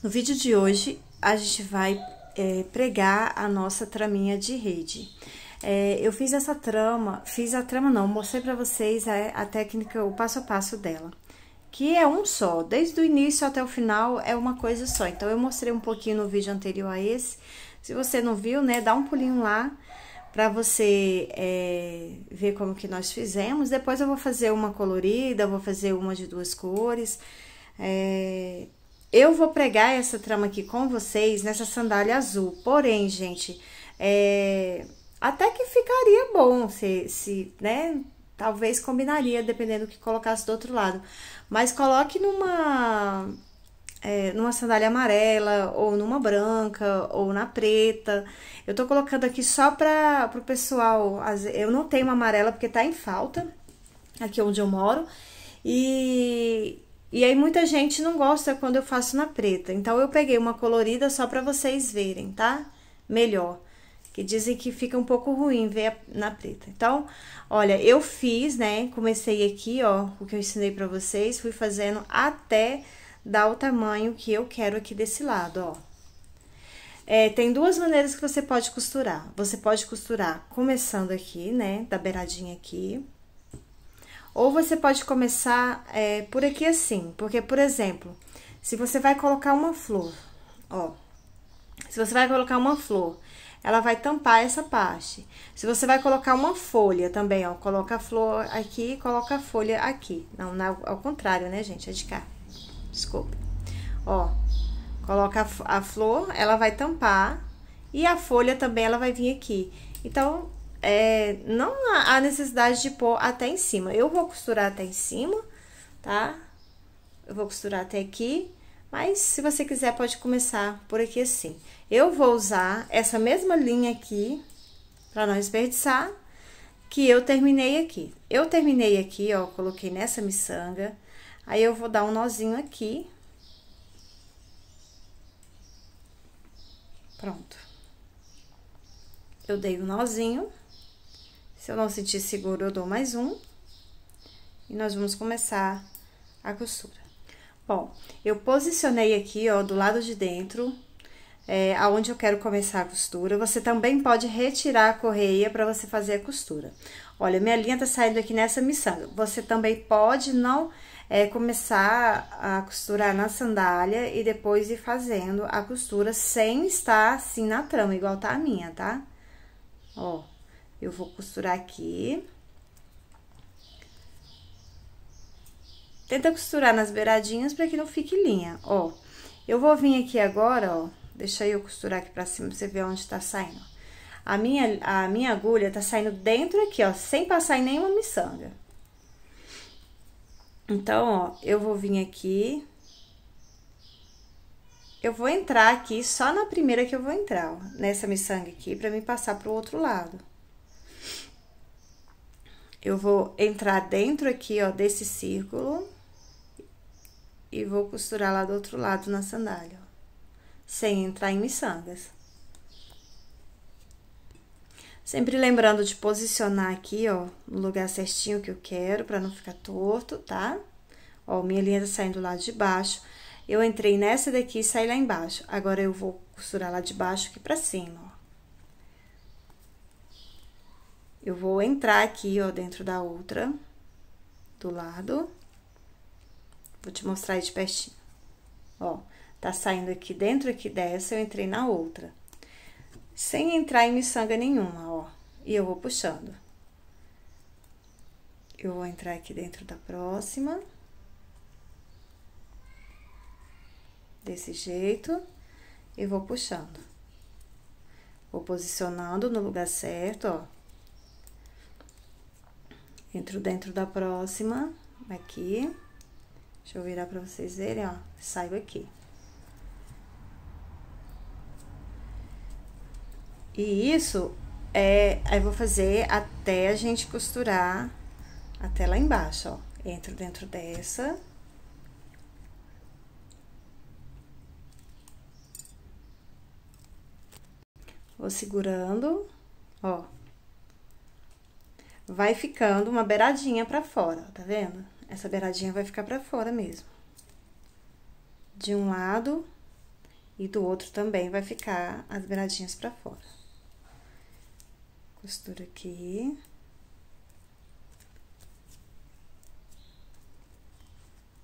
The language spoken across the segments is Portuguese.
No vídeo de hoje, a gente vai é, pregar a nossa traminha de rede. É, eu fiz essa trama, fiz a trama não, mostrei para vocês a, a, técnica, o passo a passo dela. Que é um só, desde o início até o final é uma coisa só. Então, eu mostrei um pouquinho no vídeo anterior a esse. Se você não viu, né, dá um pulinho lá para você é, ver como que nós fizemos. Depois eu vou fazer uma colorida, vou fazer uma de duas cores. É, eu vou pregar essa trama aqui com vocês nessa sandália azul. Porém, gente, é, até que ficaria bom se, se, né? Talvez combinaria, dependendo do que colocasse do outro lado. Mas coloque numa é, numa sandália amarela, ou numa branca, ou na preta. Eu tô colocando aqui só para o pessoal. Eu não tenho uma amarela porque tá em falta aqui onde eu moro. E e aí muita gente não gosta quando eu faço na preta. Então eu peguei uma colorida só para vocês verem, tá? Melhor. Que dizem que fica um pouco ruim ver na preta. Então, olha, eu fiz, né? Comecei aqui, ó, o que eu ensinei para vocês, fui fazendo até dar o tamanho que eu quero aqui desse lado, ó. É, tem duas maneiras que você pode costurar. Você pode costurar começando aqui, né, da beiradinha aqui, ou você pode começar é, por aqui assim, porque, por exemplo, se você vai colocar uma flor, ó, se você vai colocar uma flor, ela vai tampar essa parte. Se você vai colocar uma folha também, ó, coloca a flor aqui, coloca a folha aqui. Não, na, ao contrário, né, gente? É de cá. Desculpa. Ó, coloca a, a flor, ela vai tampar e a folha também ela vai vir aqui. Então, é, não há necessidade de pôr até em cima. Eu vou costurar até em cima, tá? Eu vou costurar até aqui, mas se você quiser pode começar por aqui assim. Eu vou usar essa mesma linha aqui, para não desperdiçar, que eu terminei aqui. Eu terminei aqui, ó, coloquei nessa miçanga, aí eu vou dar um nozinho aqui. Pronto. Eu dei o um nozinho. Se eu não sentir seguro, eu dou mais um. E nós vamos começar a costura. Bom, eu posicionei aqui, ó, do lado de dentro, é, aonde eu quero começar a costura. Você também pode retirar a correia para você fazer a costura. Olha, minha linha tá saindo aqui nessa missão. Você também pode não é, começar a costurar na sandália e depois ir fazendo a costura sem estar assim na trama, igual tá a minha, tá? Ó. Eu vou costurar aqui. Tenta costurar nas beiradinhas para que não fique linha, ó. Eu vou vir aqui agora, ó. Deixa eu costurar aqui pra cima pra você ver onde tá saindo. A minha, a minha agulha tá saindo dentro aqui, ó, sem passar em nenhuma miçanga. Então, ó, eu vou vir aqui. Eu vou entrar aqui só na primeira que eu vou entrar, ó, nessa miçanga aqui, pra me passar pro outro lado eu vou entrar dentro aqui, ó, desse círculo e vou costurar lá do outro lado na sandália, ó, sem entrar em miçangas. Sempre lembrando de posicionar aqui, ó, no lugar certinho que eu quero, para não ficar torto, tá? Ó, minha linha tá saindo do lado de baixo. Eu entrei nessa daqui e saí lá embaixo. Agora, eu vou costurar lá de baixo aqui pra cima, ó. Eu vou entrar aqui, ó, dentro da outra, do lado. Vou te mostrar aí de pertinho. Ó, tá saindo aqui dentro aqui dessa, eu entrei na outra. Sem entrar em miçanga nenhuma, ó. E eu vou puxando. Eu vou entrar aqui dentro da próxima. Desse jeito. E vou puxando. Vou posicionando no lugar certo, ó. Entro dentro da próxima, aqui. Deixa eu virar pra vocês verem, ó. Saio aqui. E isso é, aí vou fazer até a gente costurar até lá embaixo, ó. Entro dentro dessa. Vou segurando, ó vai ficando uma beiradinha pra fora, tá vendo? Essa beiradinha vai ficar pra fora mesmo. De um lado e do outro também vai ficar as beiradinhas pra fora. Costura aqui.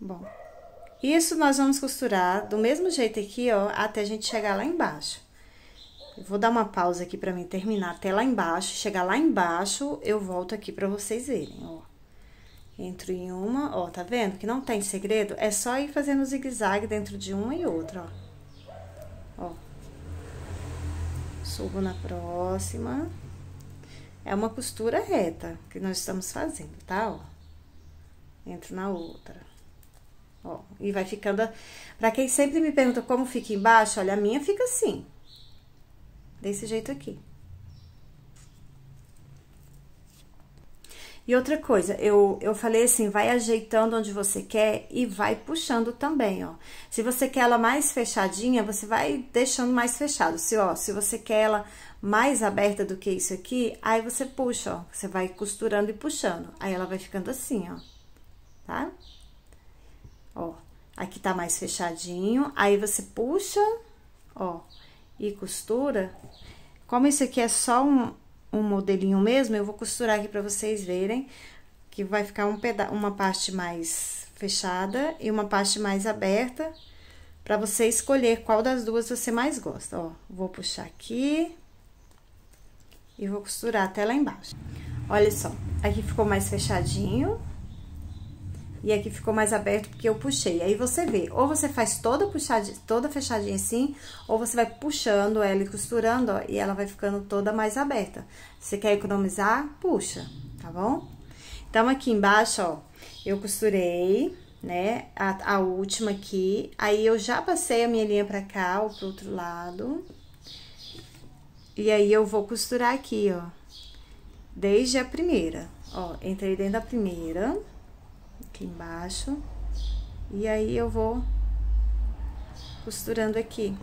Bom, isso nós vamos costurar do mesmo jeito aqui, ó, até a gente chegar lá embaixo. Eu vou dar uma pausa aqui para mim terminar até lá embaixo. Chegar lá embaixo, eu volto aqui para vocês verem, ó. Entro em uma, ó, tá vendo? Que não tem segredo, é só ir fazendo zigue-zague dentro de uma e outra, ó. Ó. Subo na próxima. É uma costura reta que nós estamos fazendo, tá? Ó. Entro na outra. Ó, e vai ficando... A... Pra quem sempre me pergunta como fica embaixo, olha, a minha fica assim desse jeito aqui. E outra coisa, eu, eu falei assim, vai ajeitando onde você quer e vai puxando também, ó. Se você quer ela mais fechadinha, você vai deixando mais fechado. Se, ó, se você quer ela mais aberta do que isso aqui, aí você puxa, ó. Você vai costurando e puxando. Aí ela vai ficando assim, ó. Tá? Ó, aqui tá mais fechadinho. Aí você puxa, ó e costura, como isso aqui é só um, um modelinho mesmo, eu vou costurar aqui para vocês verem que vai ficar um peda uma parte mais fechada e uma parte mais aberta para você escolher qual das duas você mais gosta. Ó, vou puxar aqui e vou costurar até lá embaixo. Olha só, aqui ficou mais fechadinho, e aqui é ficou mais aberto porque eu puxei. Aí você vê, ou você faz toda puxadinha, toda fechadinha assim, ou você vai puxando ela e costurando, ó, e ela vai ficando toda mais aberta. Você quer economizar, puxa, tá bom? Então, aqui embaixo, ó, eu costurei, né, a, a última aqui. Aí, eu já passei a minha linha pra cá, ou pro outro lado. E aí, eu vou costurar aqui, ó, desde a primeira. Ó, entrei dentro da primeira aqui embaixo. E aí eu vou costurando aqui.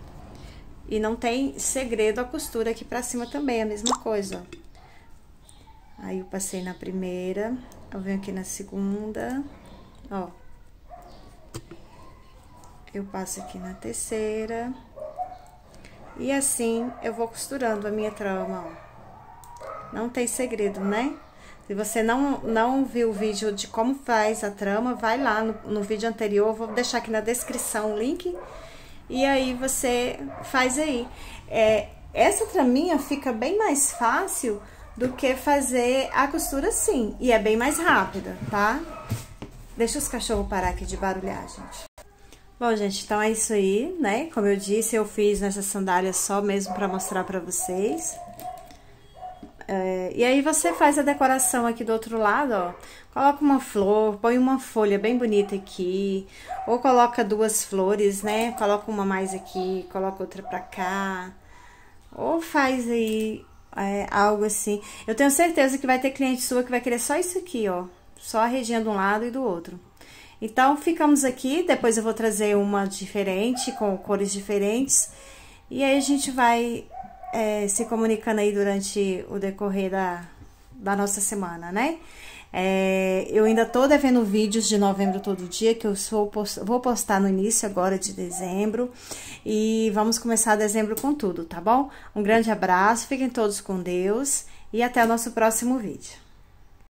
E não tem segredo a costura aqui pra cima também, é a mesma coisa, ó. Aí eu passei na primeira, eu venho aqui na segunda, ó. Eu passo aqui na terceira. E assim eu vou costurando a minha trama, ó. Não tem segredo, né? Se você não, não viu o vídeo de como faz a trama, vai lá no, no vídeo anterior, vou deixar aqui na descrição o link. E aí você faz aí. É, essa traminha fica bem mais fácil do que fazer a costura assim. E é bem mais rápida, tá? Deixa os cachorros parar aqui de barulhar, gente. Bom, gente, então é isso aí, né? Como eu disse, eu fiz nessa sandália só mesmo pra mostrar pra vocês. É, e aí você faz a decoração aqui do outro lado, ó. Coloca uma flor, põe uma folha bem bonita aqui, ou coloca duas flores, né? Coloca uma mais aqui, coloca outra pra cá. Ou faz aí é, algo assim. Eu tenho certeza que vai ter cliente sua que vai querer só isso aqui, ó. Só a região de um lado e do outro. Então, ficamos aqui. Depois eu vou trazer uma diferente, com cores diferentes. E aí a gente vai é, se comunicando aí durante o decorrer da, da nossa semana, né? É, eu ainda tô devendo vídeos de novembro todo dia, que eu sou, vou postar no início agora de dezembro. E vamos começar dezembro com tudo, tá bom? Um grande abraço, fiquem todos com Deus e até o nosso próximo vídeo.